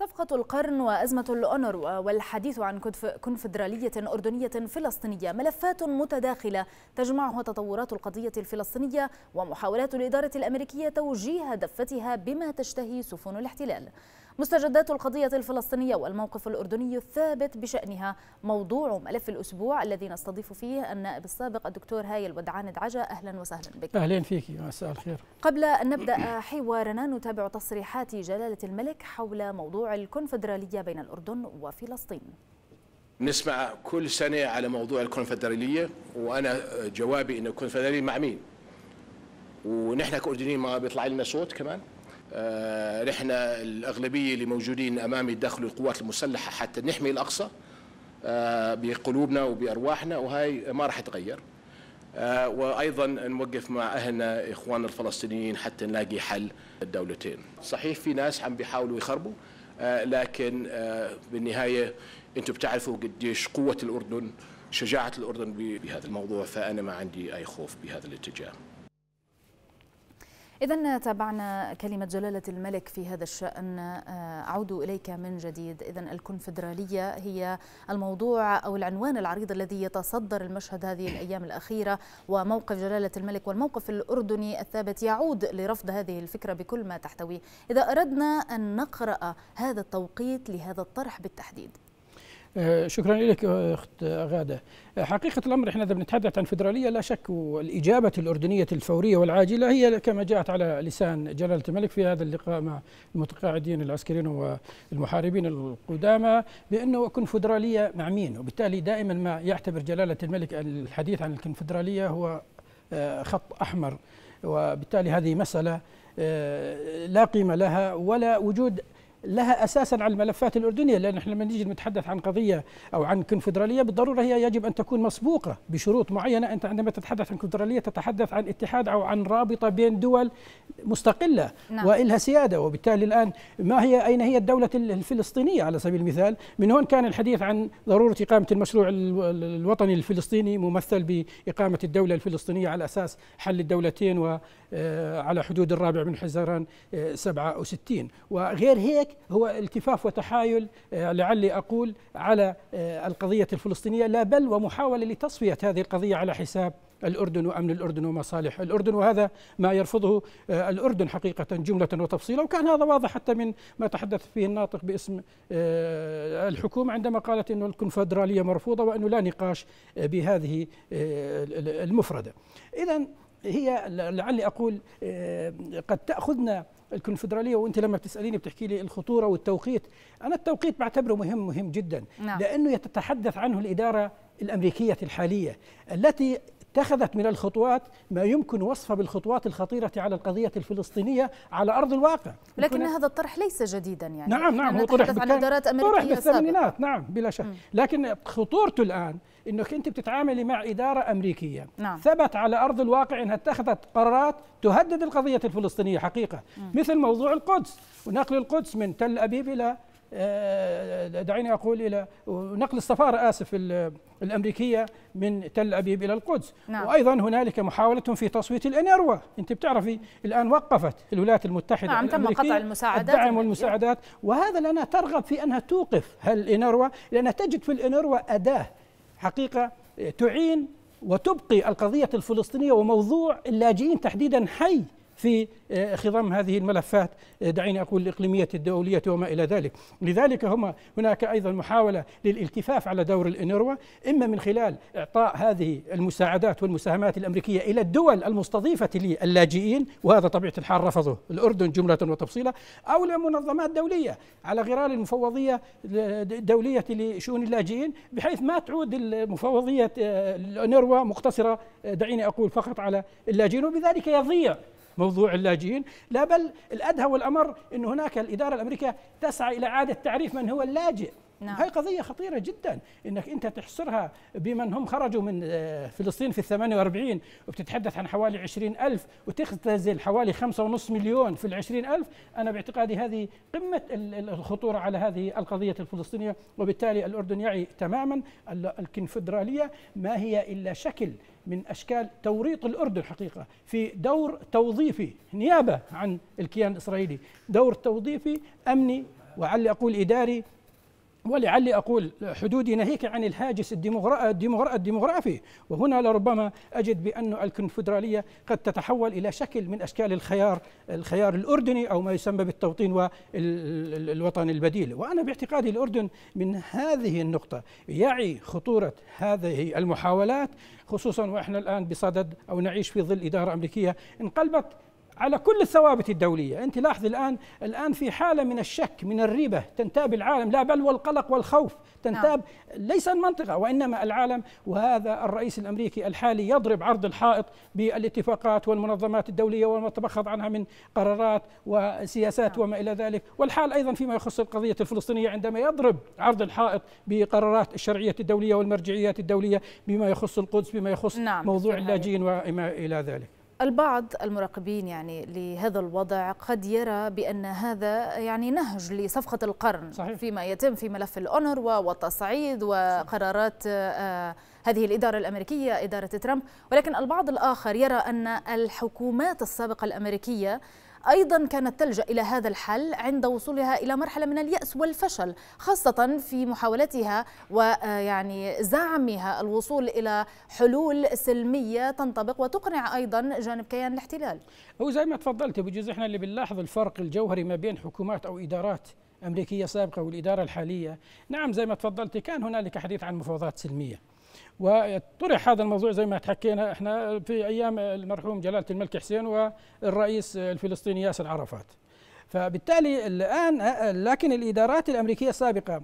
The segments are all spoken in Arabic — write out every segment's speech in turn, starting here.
صفقة القرن وأزمة الأونروا والحديث عن كونفدرالية أردنية فلسطينية ملفات متداخلة تجمعها تطورات القضية الفلسطينية ومحاولات الإدارة الأمريكية توجيه دفتها بما تشتهي سفن الاحتلال مستجدات القضية الفلسطينية والموقف الأردني الثابت بشأنها موضوع ملف الأسبوع الذي نستضيف فيه النائب السابق الدكتور هايل ودعان دعجة أهلا وسهلا بك أهلا فيك مساء الخير قبل أن نبدأ حوارنا نتابع تصريحات جلالة الملك حول موضوع الكونفدرالية بين الأردن وفلسطين نسمع كل سنة على موضوع الكونفدرالية وأنا جوابي أن الكونفدرالية مع مين ونحن كأردنيين ما بيطلع لنا صوت كمان آه، نحن الأغلبية اللي موجودين أمامي داخل القوات المسلحة حتى نحمي الأقصى آه، بقلوبنا وبأرواحنا وهي ما راح تغير آه، وأيضا نوقف مع أهلنا إخواننا الفلسطينيين حتى نلاقي حل الدولتين صحيح في ناس عم بيحاولوا يخربوا لكن بالنهاية أنتم بتعرفوا قديش قوة الأردن شجاعة الأردن بهذا الموضوع فأنا ما عندي أي خوف بهذا الاتجاه إذا تابعنا كلمة جلالة الملك في هذا الشأن آه، أعود إليك من جديد إذا الكونفدرالية هي الموضوع أو العنوان العريض الذي يتصدر المشهد هذه الأيام الأخيرة وموقف جلالة الملك والموقف الأردني الثابت يعود لرفض هذه الفكرة بكل ما تحتويه إذا أردنا أن نقرأ هذا التوقيت لهذا الطرح بالتحديد آه، شكرا لك آه، اخت غاده. آه، حقيقه الامر احنا اذا بنتحدث عن فدراليه لا شك والاجابه الاردنيه الفوريه والعاجله هي كما جاءت على لسان جلاله الملك في هذا اللقاء مع المتقاعدين العسكريين والمحاربين القدامى بانه كونفدراليه فدراليه مع مين؟ وبالتالي دائما ما يعتبر جلاله الملك الحديث عن الكونفدراليه هو خط احمر وبالتالي هذه مساله لا قيمه لها ولا وجود لها اساسا على الملفات الاردنيه لان احنا لما نيجي نتحدث عن قضيه او عن كونفدراليه بالضروره هي يجب ان تكون مسبوقه بشروط معينه انت عندما تتحدث عن كونفدراليه تتحدث عن اتحاد او عن رابطه بين دول مستقله نعم. والها سياده وبالتالي الان ما هي اين هي الدوله الفلسطينيه على سبيل المثال من هون كان الحديث عن ضروره اقامه المشروع الوطني الفلسطيني ممثل باقامه الدوله الفلسطينيه على اساس حل الدولتين وعلى آه، حدود الرابع من حزيران 67 آه، وغير هيك ذلك هو التفاف وتحايل آه، لعلي أقول على آه، القضية الفلسطينية لا بل ومحاولة لتصفية هذه القضية على حساب الأردن وأمن الأردن ومصالح الأردن وهذا ما يرفضه آه، الأردن حقيقة جملة وتفصيلا وكان هذا واضح حتى من ما تحدث فيه الناطق باسم الحكومة عندما قالت أن الكونفدرالية مرفوضة وأنه لا نقاش بهذه المفردة إذا هي لعلي أقول قد تأخذنا الكونفدراليه وانت لما بتساليني بتحكي لي الخطوره والتوقيت انا التوقيت بعتبره مهم مهم جدا نعم. لانه يتتحدث عنه الاداره الامريكيه الحاليه التي اتخذت من الخطوات ما يمكن وصفه بالخطوات الخطيرة على القضية الفلسطينية على أرض الواقع لكن هذا الطرح ليس جديدا يعني نعم نعم هو طرح عن إدارات طرح بالثمانينات نعم بلا شك لكن خطورته الآن انك انت بتتعاملي مع اداره امريكيه نعم. ثبت على ارض الواقع انها اتخذت قرارات تهدد القضيه الفلسطينيه حقيقه مم. مثل موضوع القدس ونقل القدس من تل ابيب الى آه، دعيني اقول الى نقل السفاره اسف الامريكيه من تل ابيب الى القدس نعم. وايضا هنالك محاوله في تصويت الانروا انت بتعرفي الان وقفت الولايات المتحده نعم تم قطع المساعدات الدعم والمساعدات وهذا لانها ترغب في انها توقف الانروا لانها تجد في الانروا اداه حقيقة تعين وتبقي القضية الفلسطينية وموضوع اللاجئين تحديدا حي في آه، خضم هذه الملفات آه، دعيني أقول الإقليمية الدولية وما إلى ذلك لذلك هم هناك أيضا محاولة للالتفاف على دور الإنروا إما من خلال إعطاء هذه المساعدات والمساهمات الأمريكية إلى الدول المستضيفة للاجئين وهذا طبيعة الحال رفضه الأردن جملة وتفصيلا أو لمنظمات دولية على غرار المفوضية الدولية لشؤون اللاجئين بحيث ما تعود المفوضية آه، الأنروا مقتصرة دعيني أقول فقط على اللاجئين وبذلك يضيع موضوع اللاجئين لا بل الأدهى والأمر أن هناك الإدارة الأمريكية تسعى إلى إعادة تعريف من هو اللاجئ نعم. هاي قضية خطيرة جدا أنك أنت تحصرها بمن هم خرجوا من آه، فلسطين في الثمانية واربعين وبتتحدث عن حوالي عشرين ألف وتختزل حوالي خمسة ونص مليون في العشرين ألف أنا باعتقادي هذه قمة الخطورة على هذه القضية الفلسطينية وبالتالي الأردن يعي تماما الكونفدرالية ما هي إلا شكل من اشكال توريط الاردن حقيقه في دور توظيفي نيابه عن الكيان الاسرائيلي، دور توظيفي امني وعلي اقول اداري ولعلي أقول حدودي ناهيك عن الهاجس الديموغرافي وهنا لربما أجد بأن الكونفدرالية قد تتحول إلى شكل من أشكال الخيار الخيار الأردني أو ما يسمى بالتوطين والوطن البديل وأنا باعتقادي الأردن من هذه النقطة يعي خطورة هذه المحاولات خصوصا وإحنا الآن بصدد أو نعيش في ظل إدارة أمريكية انقلبت على كل الثوابت الدوليه، انت لاحظ الان الان في حاله من الشك من الريبه تنتاب العالم لا بل والقلق والخوف تنتاب نعم. ليس المنطقه وانما العالم وهذا الرئيس الامريكي الحالي يضرب عرض الحائط بالاتفاقات والمنظمات الدوليه وما تبخض عنها من قرارات وسياسات نعم. وما الى ذلك، والحال ايضا فيما يخص القضيه الفلسطينيه عندما يضرب عرض الحائط بقرارات الشرعيه الدوليه والمرجعيات الدوليه بما يخص القدس بما يخص نعم. موضوع اللاجئين وما الى ذلك. البعض المراقبين يعني لهذا الوضع قد يرى بأن هذا يعني نهج لصفقة القرن صحيح. فيما يتم في ملف الأونروا والتصعيد وقرارات آه، هذه الإدارة الأمريكية إدارة ترامب ولكن البعض الآخر يرى أن الحكومات السابقة الأمريكية أيضا كانت تلجأ إلى هذا الحل عند وصولها إلى مرحلة من اليأس والفشل خاصة في محاولتها ويعني آه، زعمها الوصول إلى حلول سلمية تنطبق وتقنع أيضا جانب كيان الاحتلال هو زي ما تفضلت بجوز احنا اللي بنلاحظ الفرق الجوهري ما بين حكومات أو إدارات أمريكية سابقة والإدارة الحالية نعم زي ما تفضلت كان هنالك حديث عن مفاوضات سلمية وطرح هذا الموضوع زي ما تحكينا احنا في ايام المرحوم جلاله الملك حسين والرئيس الفلسطيني ياسر عرفات. فبالتالي الان لكن الادارات الامريكيه السابقه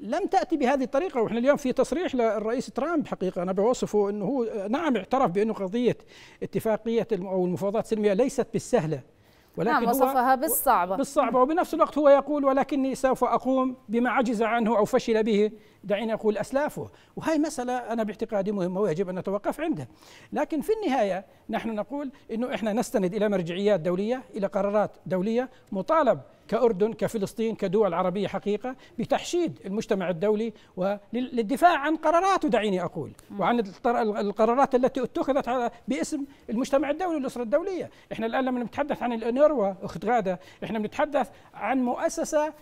لم تاتي بهذه الطريقه واحنا اليوم في تصريح للرئيس ترامب حقيقه انا بوصفه انه هو نعم اعترف بانه قضيه اتفاقيه او المفاوضات السلميه ليست بالسهله ولكن نعم وصفها بالصعبة بالصعبة وبنفس الوقت هو يقول ولكني سوف أقوم بما عجز عنه أو فشل به دعيني أقول أسلافه وهي مسألة أنا باعتقادي مهمة ويجب أن نتوقف عندها لكن في النهاية نحن نقول أنه إحنا نستند إلى مرجعيات دولية إلى قرارات دولية مطالب كأردن كفلسطين كدول عربية حقيقة بتحشيد المجتمع الدولي وللدفاع عن قراراته دعيني أقول وعن القرارات التي اتخذت على باسم المجتمع الدولي والأسرة الدولية إحنا الآن لما نتحدث عن الأنوروا أخت غادة إحنا بنتحدث عن مؤسسة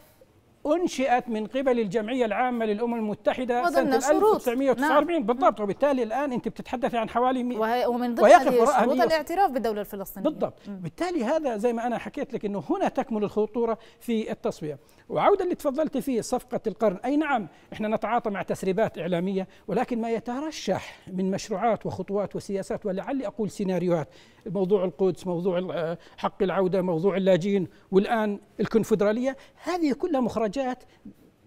أنشئت من قبل الجمعية العامة للأمم المتحدة سنة 1949 نعم. بالضبط وبالتالي الآن أنت بتتحدثي عن حوالي مي... وهي ومن ضمن هذه شروط الاعتراف بالدولة الفلسطينية بالضبط م. بالتالي هذا زي ما أنا حكيت لك أنه هنا تكمن الخطورة في التصفية وعودة اللي تفضلت فيه صفقة القرن أي نعم إحنا نتعاطى مع تسريبات إعلامية ولكن ما يترشح من مشروعات وخطوات وسياسات ولعلي أقول سيناريوهات موضوع القدس موضوع حق العودة موضوع اللاجئين والآن الكونفدرالية هذه كلها مخرجات جاءت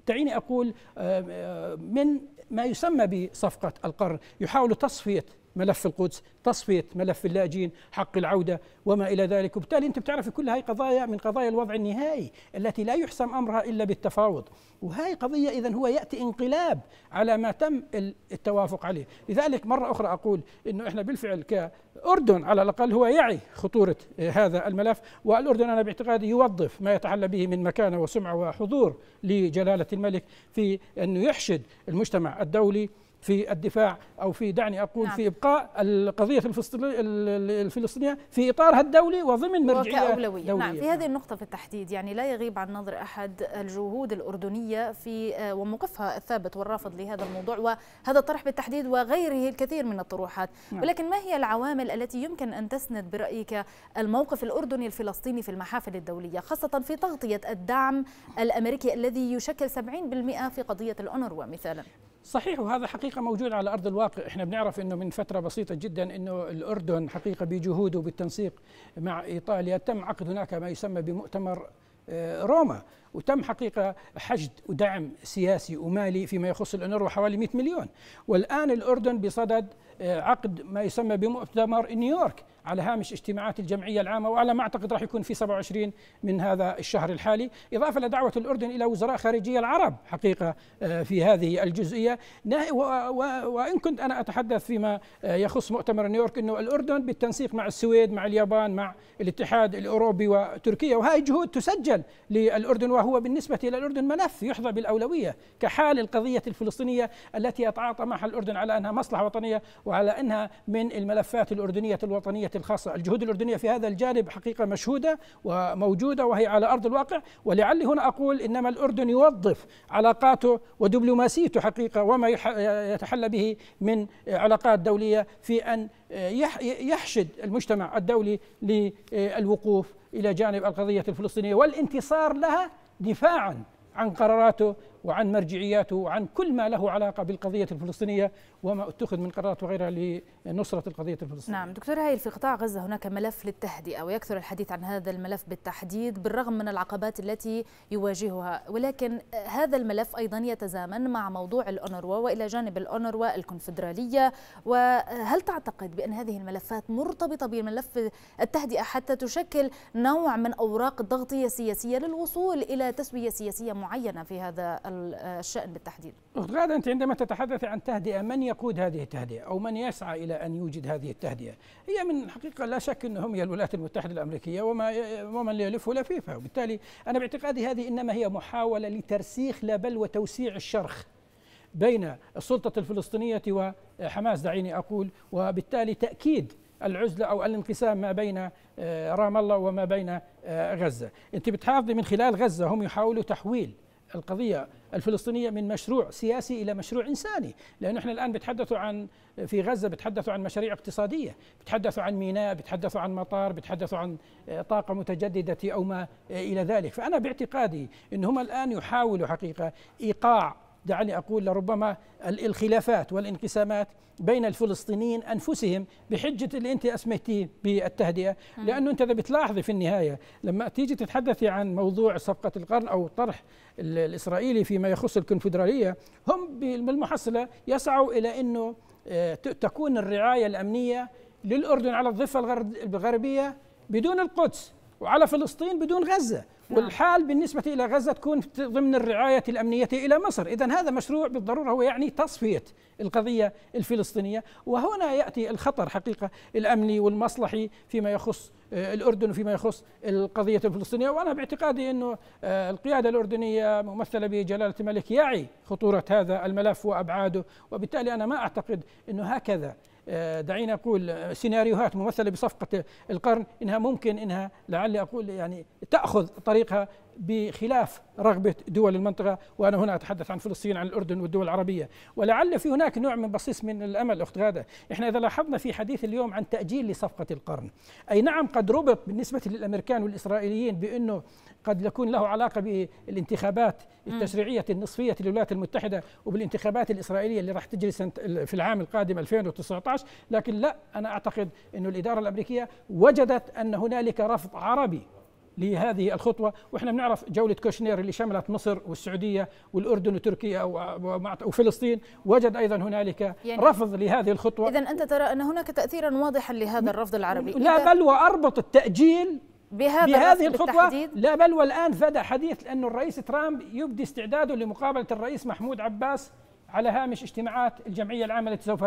دعيني أقول آه، آه، من ما يسمى بصفقة القرن يحاول تصفية ملف القدس تصفية ملف اللاجئين حق العودة وما إلى ذلك وبالتالي أنت بتعرف كل هاي قضايا من قضايا الوضع النهائي التي لا يحسم أمرها إلا بالتفاوض وهاي قضية إذا هو يأتي انقلاب على ما تم التوافق عليه لذلك مرة أخرى أقول أنه إحنا بالفعل كأردن على الأقل هو يعي خطورة آه، هذا الملف والأردن أنا باعتقادي يوظف ما يتعلى به من مكانة وسمعة وحضور لجلالة الملك في أنه يحشد المجتمع الدولي في الدفاع أو في دعني أقول نعم. في إبقاء القضية الفلسطينية في إطارها الدولي وضمن مرجعية دولية نعم في هذه النقطة في التحديد يعني لا يغيب عن نظر أحد الجهود الأردنية في آه، وموقفها الثابت والرافض لهذا الموضوع وهذا الطرح بالتحديد وغيره الكثير من الطروحات نعم. ولكن ما هي العوامل التي يمكن أن تسند برأيك الموقف الأردني الفلسطيني في المحافل الدولية خاصة في تغطية الدعم الأمريكي الذي يشكل 70% في قضية الأونروا مثلا صحيح وهذا حقيقة موجود على أرض الواقع إحنا بنعرف أنه من فترة بسيطة جدا أنه الأردن حقيقة بجهوده بالتنسيق مع إيطاليا تم عقد هناك ما يسمى بمؤتمر آه، روما وتم حقيقة حشد ودعم سياسي ومالي فيما يخص الأونروا حوالي 100 مليون والآن الأردن بصدد آه، عقد ما يسمى بمؤتمر نيويورك على هامش اجتماعات الجمعية العامة وعلى ما أعتقد راح يكون في 27 من هذا الشهر الحالي إضافة لدعوة الأردن إلى وزراء خارجية العرب حقيقة آه، في هذه الجزئية وإن كنت أنا أتحدث فيما آه، يخص مؤتمر نيويورك أنه الأردن بالتنسيق مع السويد مع اليابان مع الاتحاد الأوروبي وتركيا وهذه جهود تسجل للأردن وهو بالنسبة إلى الأردن ملف يحظى بالأولوية كحال القضية الفلسطينية التي يتعاطى معها الأردن على أنها مصلحة وطنية وعلى أنها من الملفات الأردنية الوطنية الخاصة الجهود الأردنية في هذا الجانب حقيقة مشهودة وموجودة وهي على أرض الواقع ولعلي هنا أقول إنما الأردن يوظف علاقاته ودبلوماسيته حقيقة وما يتحلى به من علاقات دولية في أن يحشد المجتمع الدولي للوقوف الى جانب القضيه الفلسطينيه والانتصار لها دفاعا عن قراراته وعن مرجعياته وعن كل ما له علاقة بالقضية الفلسطينية وما اتخذ من قرارات وغيرها لنصرة القضية الفلسطينية نعم دكتور هايل في قطاع غزة هناك ملف للتهدئة ويكثر الحديث عن هذا الملف بالتحديد بالرغم من العقبات التي يواجهها ولكن هذا الملف أيضا يتزامن مع موضوع الأونروا وإلى جانب الأونروا الكونفدرالية وهل تعتقد بأن هذه الملفات مرتبطة بملف التهدئة حتى تشكل نوع من أوراق ضغطية السياسية للوصول إلى تسوية سياسية معينة في هذا الشأن بالتحديد غادة أنت عندما تتحدث عن تهدئة من يقود هذه التهدئة أو من يسعى إلى أن يوجد هذه التهدئة هي من الحقيقة لا شك أنهم هي الولايات المتحدة الأمريكية وما ومن يلف لفيفة وبالتالي أنا باعتقادي هذه إنما هي محاولة لترسيخ لا بل وتوسيع الشرخ بين السلطة الفلسطينية وحماس دعيني أقول وبالتالي تأكيد العزلة أو الانقسام ما بين آه، رام الله وما بين آه، غزة أنت بتحافظي من خلال غزة هم يحاولوا تحويل القضية الفلسطينية من مشروع سياسي إلى مشروع إنساني لأنه إحنا الآن بتحدثوا عن في غزة بتحدثوا عن مشاريع اقتصادية بتحدثوا عن ميناء بتحدثوا عن مطار بتحدثوا عن آه، طاقة متجددة أو ما آه، إلى ذلك فأنا باعتقادي أن هم الآن يحاولوا حقيقة إيقاع دعني أقول لربما الخلافات والانقسامات بين الفلسطينيين أنفسهم بحجة اللي أنت أسميتيه بالتهدئة لأنه أنت إذا بتلاحظي في النهاية لما تيجي تتحدثي عن موضوع صفقة القرن أو طرح الإسرائيلي فيما يخص الكونفدرالية هم بالمحصلة يسعوا إلى أنه آه، تكون الرعاية الأمنية للأردن على الضفة الغربية بدون القدس وعلى فلسطين بدون غزة نعم. والحال بالنسبة إلى غزة تكون ضمن الرعاية الأمنية إلى مصر إذا هذا مشروع بالضرورة هو يعني تصفية القضية الفلسطينية وهنا يأتي الخطر حقيقة الأمني والمصلحي فيما يخص آه، الأردن وفيما يخص القضية الفلسطينية وأنا باعتقادي أنه آه، القيادة الأردنية ممثلة بجلالة الملك يعي خطورة هذا الملف وأبعاده وبالتالي أنا ما أعتقد أنه هكذا آه، دعينا أقول آه، سيناريوهات ممثلة بصفقة القرن إنها ممكن إنها لعلي أقول يعني تأخذ طريقها بخلاف رغبة دول المنطقة وأنا هنا أتحدث عن فلسطين عن الأردن والدول العربية ولعل في هناك نوع من بصيص من الأمل أخت غادة إحنا إذا لاحظنا في حديث اليوم عن تأجيل لصفقة القرن أي نعم قد ربط بالنسبة للأمريكان والإسرائيليين بأنه قد يكون له علاقة بالانتخابات التشريعية النصفية للولايات المتحدة وبالانتخابات الإسرائيلية اللي راح تجري في العام القادم 2019 لكن لا أنا أعتقد أن الإدارة الأمريكية وجدت أن هنالك رفض عربي لهذه الخطوة وإحنا بنعرف جولة كوشنير اللي شملت مصر والسعودية والأردن وتركيا وفلسطين وجد أيضا هنالك يعني رفض لهذه الخطوة إذا أنت ترى أن هناك تأثيرا واضحا لهذا الرفض العربي لا بل وأربط التأجيل بهذا بهذه الخطوة بالتحديد؟ لا بل والآن بدا حديث لأن الرئيس ترامب يبدي استعداده لمقابلة الرئيس محمود عباس على هامش اجتماعات الجمعية العامة التي سوف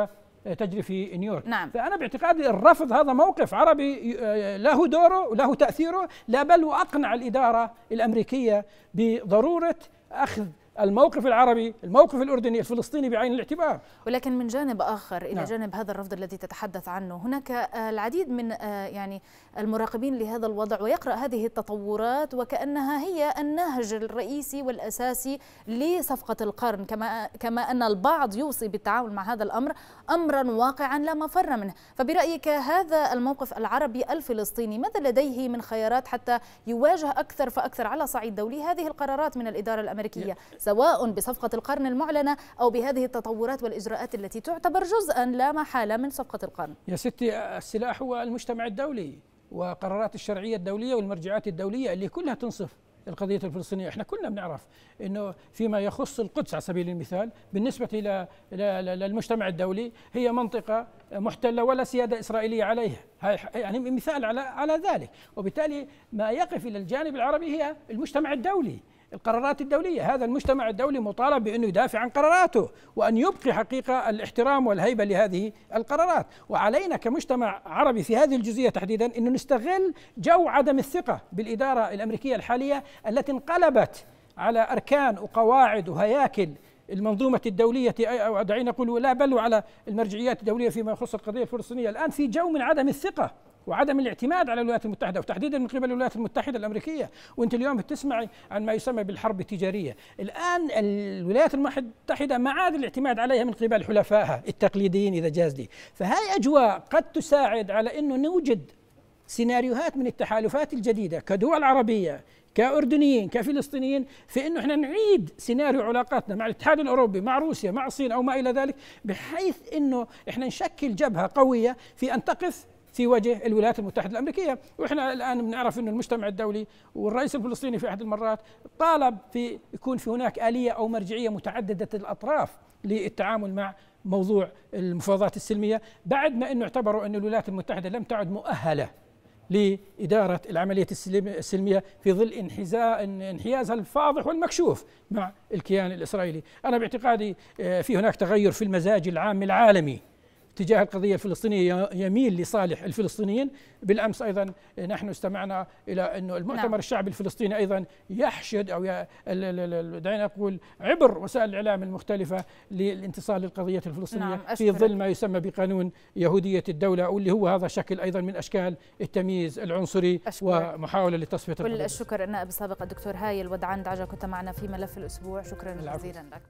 تجري في نيويورك نعم. فأنا باعتقادي الرفض هذا موقف عربي آه، له دوره وله تأثيره لا بل وأقنع الإدارة الأمريكية بضرورة أخذ الموقف العربي الموقف الأردني الفلسطيني بعين الاعتبار ولكن من جانب آخر إلى نعم. جانب هذا الرفض الذي تتحدث عنه هناك آه، العديد من آه، يعني المراقبين لهذا الوضع ويقرأ هذه التطورات وكأنها هي النهج الرئيسي والأساسي لصفقة القرن كما, كما أن البعض يوصي بالتعامل مع هذا الأمر أمرا واقعا لا مفر منه فبرأيك هذا الموقف العربي الفلسطيني ماذا لديه من خيارات حتى يواجه أكثر فأكثر على صعيد دولي هذه القرارات من الإدارة الأمريكية سواء بصفقة القرن المعلنة أو بهذه التطورات والإجراءات التي تعتبر جزءا لا محالة من صفقة القرن يا ستي السلاح هو المجتمع الدولي وقرارات الشرعية الدولية والمرجعات الدولية اللي كلها تنصف القضية الفلسطينية احنا كلنا بنعرف انه فيما يخص القدس على سبيل المثال بالنسبة الى للمجتمع الدولي هي منطقة محتلة ولا سيادة إسرائيلية عليها يعني مثال على على ذلك وبالتالي ما يقف إلى الجانب العربي هي المجتمع الدولي القرارات الدولية هذا المجتمع الدولي مطالب بأنه يدافع عن قراراته وأن يبقي حقيقة الاحترام والهيبة لهذه القرارات وعلينا كمجتمع عربي في هذه الجزئية تحديدا أنه نستغل جو عدم الثقة بالإدارة الأمريكية الحالية التي انقلبت على أركان وقواعد وهياكل المنظومة الدولية أو دعينا نقول لا بل وعلى المرجعيات الدولية فيما يخص القضية الفلسطينية الآن في جو من عدم الثقة وعدم الاعتماد على الولايات المتحده وتحديدا من قبل الولايات المتحده الامريكيه وانت اليوم بتسمعي عن ما يسمى بالحرب التجاريه الان الولايات المتحده ما عاد الاعتماد عليها من قبل حلفائها التقليديين اذا جاز لي فهاي اجواء قد تساعد على انه نوجد سيناريوهات من التحالفات الجديده كدول عربيه كأردنيين كفلسطينيين في أنه إحنا نعيد سيناريو علاقاتنا مع الاتحاد الأوروبي مع روسيا مع الصين أو ما إلى ذلك بحيث أنه إحنا نشكل جبهة قوية في أن تقف في وجه الولايات المتحده الامريكيه، واحنا الان بنعرف انه المجتمع الدولي والرئيس الفلسطيني في احد المرات طالب في يكون في هناك اليه او مرجعيه متعدده الاطراف للتعامل مع موضوع المفاوضات السلميه بعد ما انه اعتبروا ان الولايات المتحده لم تعد مؤهله لإدارة العملية السلمية في ظل انحيازها الفاضح والمكشوف مع الكيان الإسرائيلي أنا باعتقادي آه، في هناك تغير في المزاج العام العالمي تجاه القضية الفلسطينية يميل لصالح الفلسطينيين بالأمس أيضا نحن استمعنا إلى أنه المؤتمر نعم. الشعبي الفلسطيني أيضا يحشد أو دعينا نقول عبر وسائل الإعلام المختلفة للانتصار للقضية الفلسطينية نعم. في ظل ما يسمى بقانون يهودية الدولة واللي هو هذا شكل أيضا من أشكال التمييز العنصري أشكرك. ومحاولة لتصفية كل الشكر النائب السابق الدكتور هايل ودعان دعجة كنت معنا في ملف الأسبوع شكرا جزيلا لك